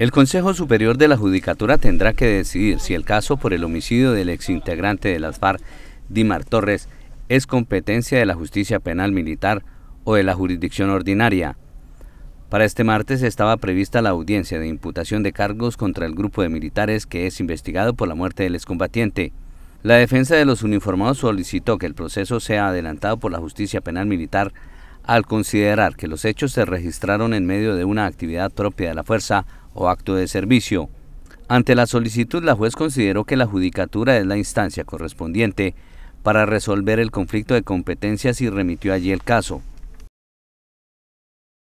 El Consejo Superior de la Judicatura tendrá que decidir si el caso por el homicidio del exintegrante de las FARC, Dimar Torres, es competencia de la justicia penal militar o de la jurisdicción ordinaria. Para este martes estaba prevista la audiencia de imputación de cargos contra el grupo de militares que es investigado por la muerte del excombatiente. La defensa de los uniformados solicitó que el proceso sea adelantado por la justicia penal militar al considerar que los hechos se registraron en medio de una actividad propia de la fuerza o acto de servicio. Ante la solicitud, la juez consideró que la judicatura es la instancia correspondiente para resolver el conflicto de competencias y remitió allí el caso.